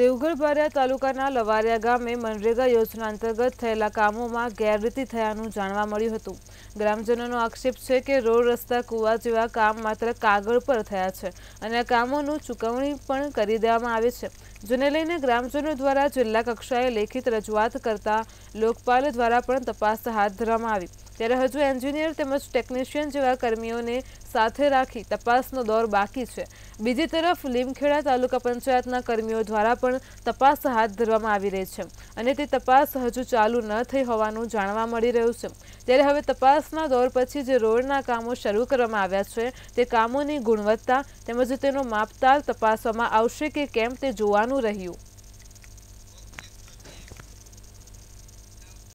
દેવગઢ બારિયા તાલુકાના લવારિયા ગામે મનરેગા યોજના અંતર્ગત થયેલા કામોમાં ગેરરીતિ થયાનું જાણવા મળ્યું હતું ગ્રામજનોનો આક્ષેપ છે કે રોડ રસ્તા કૂવા જેવા કામ માત્ર કાગળ પર થયા છે અને આ કામોનું ચૂકવણી પણ કરી દેવામાં આવે છે જેને લઈને ગ્રામજનો દ્વારા જિલ્લા કક્ષાએ લેખિત રજૂઆત કરતા લોકપાલ દ્વારા પણ તપાસ હાથ ધરવામાં આવી ત્યારે હજુ એન્જિનિયર તેમજ ટેકનિશિયન જેવા કર્મીઓને સાથે રાખી તપાસનો દોર બાકી છે બીજી તરફ લીમખેડા તાલુકા પંચાયતના કર્મીઓ દ્વારા પણ તપાસ હાથ ધરવામાં આવી રહી છે અને તે તપાસ હજુ ચાલુ ન થઈ હોવાનું જાણવા મળી રહ્યું છે ત્યારે હવે તપાસના દોર પછી જે રોડના કામો શરૂ કરવામાં આવ્યા છે તે કામોની ગુણવત્તા તેમજ તેનો માપતાલ તપાસવામાં આવશે કે કેમ તે જોવાનું રહ્યું